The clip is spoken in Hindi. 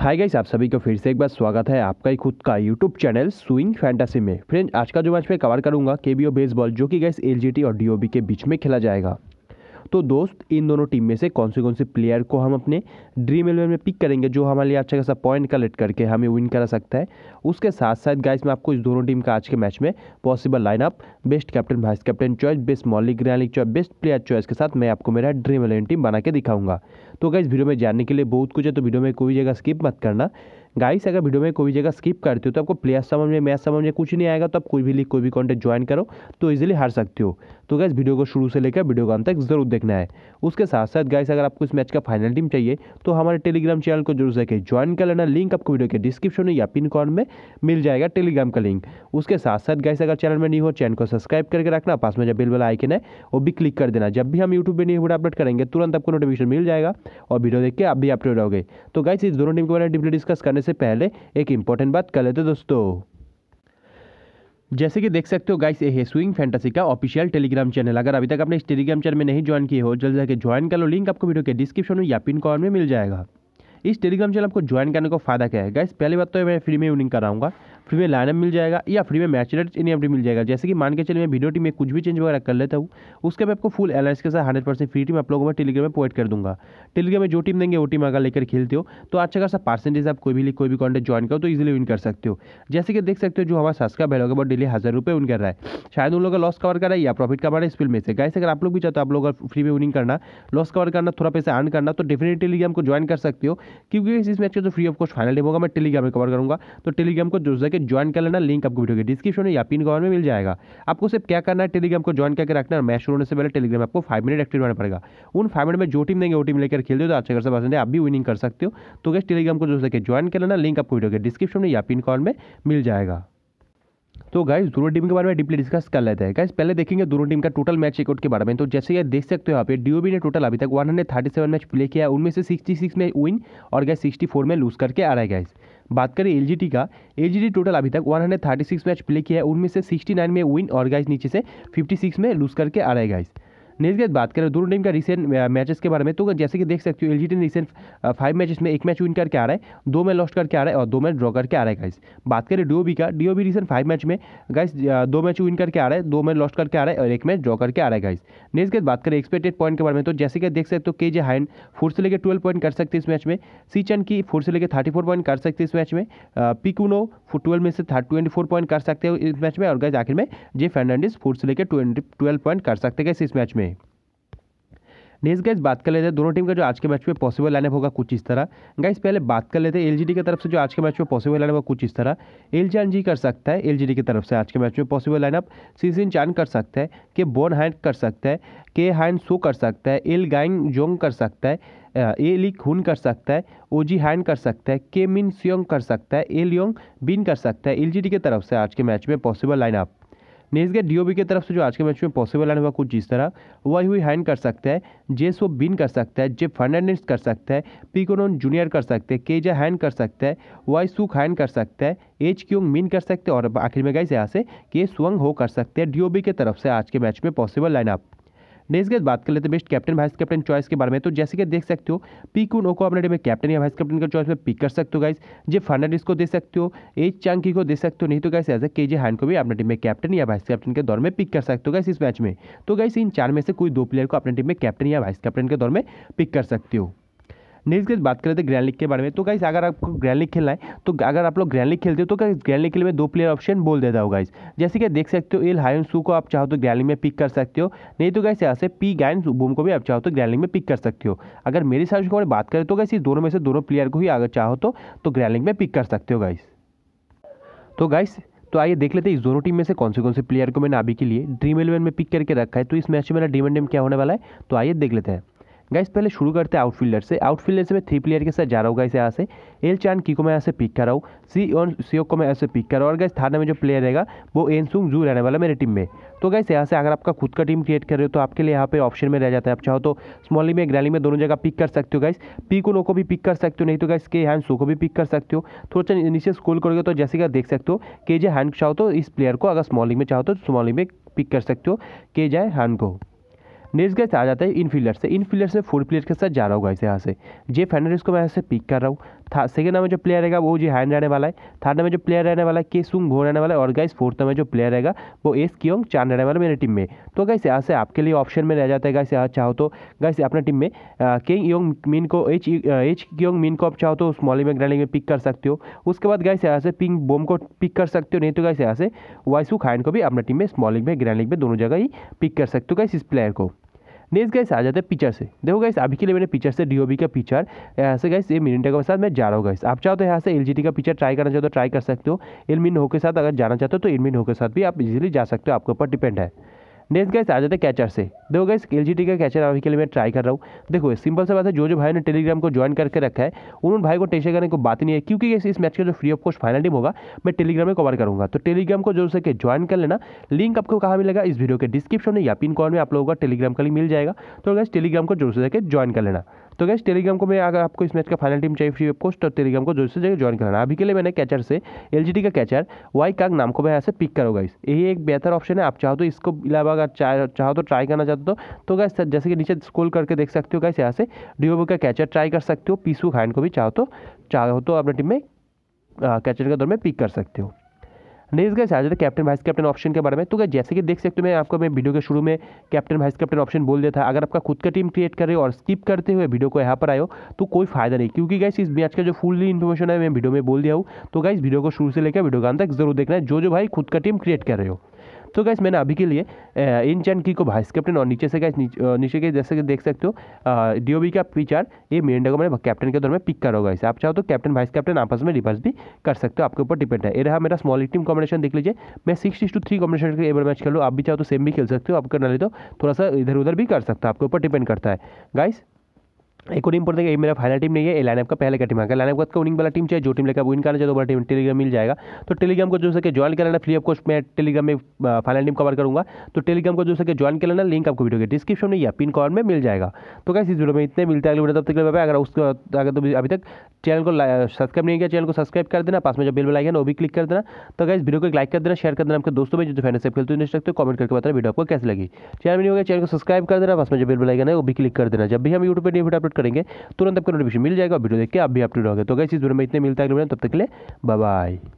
हाय गाइस आप सभी को फिर से एक बार स्वागत है आपका ही खुद का यूट्यूब चैनल स्विंग फैंटासी में फ्रेंड आज का जो मैच मैं कवर करूंगा केबीओ बेसबॉल जो कि गाइस एलजीटी और डीओबी के बीच में खेला जाएगा तो दोस्त इन दोनों टीम में से कौन से कौन से प्लेयर को हम अपने ड्रीम इलेवन में पिक करेंगे जो हमारे लिए अच्छा खासा पॉइंट कलेक्ट करके हमें विन करा सकता है उसके साथ साथ गाइस मैं आपको इस दोनों टीम का आज के मैच में possible lineup best captain vice captain choice best मॉलिक grand choice best player choice के साथ मैं आपको मेरा ड्रीम इलेवन टीम बना के दिखाऊंगा तो गाइज़ वीडियो में जानने के लिए बहुत कुछ है तो वीडियो में कोई जगह स्किप मत करना गाइस अगर वीडियो में कोई जगह स्किप करते हो तो आपको प्लेयर समझ में मैच समझ में कुछ नहीं आएगा तो आप कोई भी लीग कोई भी कॉन्टेंट ज्वाइन करो तो इजीली हार सकते हो तो गाइस वीडियो को शुरू से लेकर वीडियो को अंत तक जरूर देखना है उसके साथ साथ गाइस अगर आपको इस मैच का फाइनल टीम चाहिए तो हमारे टेलीग्राम चैनल को जरूर देखें ज्वाइन कर लेना लिंक आपको वीडियो के डिस्क्रिप्शन में या पिन कॉर्न में मिल जाएगा टेलीग्राम का लिंक उसके साथ साथ गाइस अगर चैनल में नहीं हो चैनल को सब्सक्राइब करके रखना पास में जब बिल वाला आइकन है वो भी क्लिक कर देना जब भी हम यूट्यूब पर नहीं वीडियो अपलोड करेंगे तुरंत आपको नोटिफिकेशन मिल जाएगा और वीडियो देख के आप भी अपडेट रहोगे तो गाइस इस दोनों टीम के बारे में डिप्ली डिस्कस करने से पहले एक इंपॉर्टेंट बात कर लेते दोस्तों जैसे कि देख सकते हो गाइस ये है स्विंग फैंटेसी का ऑफिशियल टेलीग्राम चैनल अगर अभी तक आपने इस टेलीग्राम चैनल में नहीं ज्वाइन किए हो जल्द जाकर ज्वाइन कर लो लिंक आपको वीडियो के डिस्क्रिप्शन में या पिन कॉर्न में मिल जाएगा इस टेलीग्राम चैनल आपको ज्वाइन करने का फायदा क्या है गाइस पहली बात तो मैं फ्री में विनिंग कराऊंगा फ्री में लाइनअप मिल जाएगा या फ्री में मैच रेट इन मिल जाएगा जैसे कि मान के चलिए मैं वीडियो टीम में कुछ भी चेंज वगैरह कर लेता हूँ उसके मैं आपको फुल एलाइंस के साथ हंड्रेड परसेंट फ्री टीम आप लोगों को टेलीग्राम में प्रोवाइड कर दूंगा टेलीग्राम में जो टीम देंगे वो टीम अगर लेकर खेलते हो तो अच्छा खासा पर्सेंटेज आप कोई भी कोई भी कॉन्टेंट ज्वाइन करो तो इजिली विन कर सकते हो जैसे कि देख सकते हो जो हमारा सब्सक्राइब का वो डेली हज़ार रुपये विन कर रहा है शायद उन लोग का लॉस कवर कर रहा है या प्रॉफिट कमा रहा है फिल्म में से गाइस अगर आप लोग भी चाहते हो आप लोग फ्री में विनिंग करना लॉस कवर करना थोड़ा पैसा अर्न करना तो डेफिनेटली टेलीग्राम को ज्वाइन कर सकते हो क्योंकि इस मैच का जो free of cost final team होगा मैं टेलीग्राम में कवर करूँगा तो टेलीग्राम को जो करके ज्वाइन कर लेना लिंक आपको वीडियो के डिस्क्रिप्शन में या पिन गॉन में मिल जाएगा आपको सिर्फ क्या करना है टेलीग्राम को ज्वाइन करके रखना है मैच शुरू होने से पहले टेलीग्राम आपको फाइव मिनट एक्टिव रहना पड़ेगा उन फाइव मिनट में जो टीम देंगे वो टीम लेकर खेल दो तो अच्छे खासा पसंद है आप भी विनिंग कर सकते हो तो गैस टेलीग्राम को जो सके ज्वाइन कर लेना लिंक आपको वीडियो के डिस्क्रिप्शन में या पिन कॉल में मिल जाएगा तो गाइस दोनों टीम के बारे में डीपली डिस्कस कर लेते हैं गाइस पहले देखेंगे दोनों टीम का टोटल मैच रिकॉर्ड के बारे में तो जैसे ये देख सकते हो यहाँ पे डीओबी ने टोटल अभी तक 137 मैच प्ले किया है उनमें से 66 में विन और गैस 64 में लूज करके आ रहा है गाइस बात करें एल का एल टोटल अभी तक 136 मैच प्ले किया है उनमें से 69 में विन और गाइज नीचे से 56 में लूज करके आ रहे गाइज नेक्स्ट बात, बात करें दोनों टीम का रिसेंट तो मैचेस के बारे में तो जैसे कि देख सकते हो L G T recent five matches में एक मैच विन करके आ रहा है दो मैच लॉस्ट करके आ रहा है और दो मैच ड्रॉ करके आ रहा है गाइस बात करें बी का D O B recent five match में गाइस दो मैच विन करके आ रहा है दो मैच लॉस्ट करके आ रहा है और एक मैच ड्रॉ करके आ रहा है गाइस नेक्स्ट गेट बात करें एक्सपेक्टेड पॉइंट के बारे में तो जैसे कि देख सकते हो के जे हाइन फोर से लेकर ट्वेल्व पॉइंट कर सकते हैं इस मैच में सीचन की फोर से लेकर थर्टी फोर पॉइंट कर सकते हैं इस मैच में पिकुनो ट्वेल्व में से ट्वेंटी फोर पॉइंट कर सकते हैं इस मैच में और गैस आखिर में जे फर्नांडिस फोर से लेकर ट्वेंटी ट्वेल्व पॉइंट कर सकते हैं इस मैच में नेक्स्ट गाइज बात कर लेते हैं दोनों टीम का जो आज के मैच में पॉसिबल लाइनअप होगा कुछ इस तरह गाइज पहले बात कर लेते हैं एल की तरफ से जो आज के मैच में पॉसिबल लाइनअप होगा कुछ इस तरह एल जी कर सकता है एल की तरफ से आज के मैच में पॉसिबल लाइनअप सीसिन चांद कर सकता है के बोन हैंड कर सकता है के हैंड सो कर सकता है एल गाइंग जोंग कर सकता है ए ली हुन कर सकता है ओ जी हैंड कर सकता है के मिन सियोंग कर सकता है ए लियोंग बिन कर सकता है एल की तरफ से आज के मैच में पॉसिबल लाइनअप नेक्स्ट गया डीओबी की तरफ से जो आज के मैच में पॉसिबल है वह कुछ इस तरह वही हुई हैंड कर सकता है जेस वो बिन कर सकता है जे फर्नांडिस कर सकता है पीकोनोन जूनियर कर सकते हैं केजा हैंड कर सकता है वाई सुख हैंड कर सकता है एच क्यूंग मिन कर सकते हैं और आखिर में से यहाँ से के स्वंग हो कर सकते हैं डीओबी के तरफ से आज के मैच में पॉसिबल लाइनअप नेक्स्ट गैस बात कर लेते हैं best captain vice captain choice के बारे में तो जैसे कि देख सकते हो पी कुन को अपने टीम में कैप्टन या वाइस कैप्टन का चॉइस में पिक कर सकते हो गाइस जे फर्नाडिस को दे सकते हो एच चांकी को दे सकते हो नहीं तो गाइस एज ए के जे हैंड को भी अपने टीम में कैप्टन या वाइस कैप्टन के दौर में पिक कर सकते हो गाइस इस मैच में तो गाइस इन चार में से कोई दो प्लेयर को अपने टीम में कैप्टन या वाइस कैप्टन के दौर में पिक कर सकते हो नेक्स्ट गाइज बात करें तो ग्रैंड लीग के बारे में तो गाइस अगर आपको ग्रैंड लीग खेलना है तो अगर आप लोग ग्रैंड लीग खेलते हो तो गाइज ग्रैंड लीग के लिए मैं दो प्लेयर ऑप्शन बोल देता हूँ गाइस जैसे कि देख सकते हो एल हायन सू को आप चाहो तो ग्रैंड लीग में पिक कर सकते हो नहीं तो गाइस ऐसे पी गायन बूम को भी आप चाहो तो ग्रैंड लीग में पिक कर सकते हो अगर मेरे हिसाब से बात करें तो गाइस इस दोनों में से दोनों प्लेयर को ही अगर चाहो तो, तो ग्रैंड लीग में पिक कर सकते हो गाइस तो गाइस तो आइए देख लेते हैं इस दोनों टीम में से कौन से कौन से प्लेयर को मैंने अभी के लिए ड्रीम इलेवन में पिक करके रखा है तो इस मैच में मेरा ड्रीम इलेवन क्या होने वाला है तो आइए देख लेते हैं गाइस पहले शुरू करते हैं आउटफील्डर से आउटफील्डर से मैं थ्री प्लेयर के साथ जा रहा हूँ गाइस यहाँ से एल चान की को मैं यहाँ से पिक कर रहा हूँ सी और सीओ को मैं यहाँ से पिक कर रहा हूँ और गाइस थाना में जो प्लेयर रहेगा वो एन सुंग जू रहने वाला मेरे टीम में तो गाइस यहाँ से अगर आपका खुद का टीम क्रिएट कर रहे हो तो आपके लिए यहाँ पे ऑप्शन में रह जाता है आप चाहो तो स्मॉली में ग्रैली में दोनों जगह पिक कर सकते हो गाइस पी को भी पिक कर सकते हो नहीं तो गाइस के हैंड सो को भी पिक कर सकते हो थोड़ा सा नीचे स्कोल करोगे तो जैसे कि देख सकते हो के जे हैंड चाहो तो इस प्लेयर को अगर स्मॉलिंग में चाहो तो स्मॉलिंग में पिक कर सकते हो के जाए हैंड को नेक्स्ट गैस आ जाता है इनफील्डर से इनफील्डर से फोर प्लेयर के साथ जा रहा हूँ गैस यहाँ से जे फर्नांडिस को मैं यहाँ से पिक कर रहा हूँ सेकंड नंबर जो प्लेयर रहेगा वो जी हैंड रहने वाला है थर्ड नंबर जो प्लेयर रहने वाला है के सुंग घो रहने वाला है और गैस फोर्थ नंबर जो प्लेयर रहेगा वो एस क्योंग चांद रहने वाला मेरे टीम में तो गैस यहाँ से आपके लिए ऑप्शन में रह जाता है गैस यहाँ चाहो तो गैस अपने टीम में किंग योंग मीन को एच एच क्योंग मीन को आप चाहो तो में मैग्रैंडिंग में पिक कर सकते हो उसके बाद गैस यहाँ से पिंग बोम को पिक कर सकते हो नहीं तो गैस यहाँ से वाइसू खाइन को भी अपने टीम में स्मॉलिंग में ग्रैंड लीग में दोनों जगह ही पिक कर सकते हो गैस इस प्लेयर को नेक्स्ट गैस आ जाते हैं पिक्चर से देखो गैस अभी के लिए मैंने पिक्चर से डी का पिक्चर यहाँ से गैस ये मिनिटा के साथ मैं जा रहा हूँ गैस आप चाहो तो यहाँ से एल का पिक्चर ट्राई करना चाहते हो ट्राई तो कर सकते हो एलमिन हो के साथ अगर जाना चाहते हो तो एलमिन हो के साथ भी आप इजीली जा सकते हो आपके ऊपर डिपेंड है नेक्स्ट गैस आ जाते हैं कैचर से देखो गैस एल जी का कैचर अभी के लिए मैं ट्राई कर रहा हूँ देखो सिंपल से बात है जो जो भाई ने टेलीग्राम को ज्वाइन करके रखा है उन भाई को टेंशन करने की बात नहीं है क्योंकि गैस इस मैच का जो free of cost final team होगा मैं टेलीग्राम में कवर करूँगा तो टेलीग्राम को जरूर से ज्वाइन कर लेना लिंक आपको कहाँ मिलेगा इस वीडियो के डिस्क्रिप्शन में या पिन कॉल में आप लोगों का टेलीग्राम का लिंक मिल जाएगा तो गैस टेलीग्राम को जरूर से ज्वाइन कर लेना तो गैस टेलीग्राम को मैं अगर आपको इस मैच का फाइनल टीम चाहिए फ्री वेबकोस्ट और टेलीग्राम को जरूर से जगह ज्वाइन कराना अभी के लिए मैंने कैचर से एल का कैचर वाई कांग नाम को मैं यहाँ से पिक करूँगा इस यही एक बेहतर ऑप्शन है आप चाहो तो इसको अलावा अगर चाहो तो ट्राई करना चाहते हो तो गैस जैसे कि नीचे स्कोल करके देख सकते हो गैस यहाँ से डी का कैचर ट्राई कर सकते हो पीसू खान को भी चाहो तो चाहो तो अपने टीम में कैचर के दौर में पिक कर सकते हो नहीं इसका आ जाते कैप्टन वाइस कैप्टन ऑप्शन के बारे में तो क्या जैसे कि देख सकते हो मैं आपको मैं वीडियो के शुरू में कैप्टन वाइस कैप्टन ऑप्शन बोल दिया था अगर आपका खुद का टीम क्रिएट कर रहे हो और स्किप करते हुए वीडियो को यहाँ पर आए हो तो कोई फायदा नहीं क्योंकि गाइस इस मैच का जो फुल इन्फॉर्मेशन है मैं वीडियो में बोल दिया हूँ तो गाइस वीडियो को शुरू से लेकर वीडियो का अंत तक जरूर देखना है जो जो भाई खुद का टीम क्रिएट कर रहे हो तो गैस मैंने अभी के लिए इन चैन की को वाइस कैप्टन और नीचे से गैस नीचे के जैसे कि देख सकते हो डीओबी का फीचर ये मेरिंडा को मैंने कैप्टन के तौर में पिक करोगा इसे आप चाहो तो कैप्टन वाइस कैप्टन आपस में रिवर्स भी कर सकते हो आपके ऊपर डिपेंड है ये रहा मेरा स्मॉल टीम कॉम्बिनेशन देख लीजिए मैं सिक्स टू थ्री कॉम्बिनेशन के एवर मैच खेलूँ आप भी चाहो तो सेम भी खेल सकते हो आप करना ले तो थोड़ा सा इधर उधर भी कर सकते हो आपके ऊपर डिपेंड करता है गाइस एक और इंपॉर्टेंट ये मेरा फाइनल टीम नहीं है ये लाइनअप का पहले का टीम आएगा लाइनअप का विनिंग वाला टीम चाहिए जो टीम लेकर विन करना चाहिए तो टीम टेलीग्राम मिल जाएगा तो टेलीग्राम को जो सके तो ज्वाइन कर लेना फ्री ऑफ कॉस्ट मैं टेलीग्राम में फाइनल टीम कवर करूँगा तो टेलीग्राम को जो सके ज्वाइन कर लेना लिंक आपको वीडियो के डिस्क्रिप्शन में या पिन कॉर्ड में मिल जाएगा तो कैसे इस वीडियो में इतने मिलते हैं तब तक अगर उसको अगर तो अभी तक चैनल को सब्सक्राइब नहीं किया चैनल को सब्सक्राइब कर देना पास में जो बिल बेल आएगा वो भी क्लिक कर देना तो कैसे इस वीडियो को लाइक कर देना शेयर कर देना आपके दोस्तों में जो फैन से खेलते इंटरेस्ट रखते कमेंट करके बताया वीडियो आपको कैसे लगी चैनल में नहीं होगा चैनल को सब्सक्राइब कर देना पास में जो बिल बेल आएगा वो भी क्लिक कर देना जब भी हम यूट्यूब पर वीडियो अपलोड करेंगे तुरंत आपको नोटिफिकेशन मिल जाएगा वीडियो देख के आप भी अपडेट होगा तो गैस इस वीडियो में इतने मिलता है तब तक के लिए बाय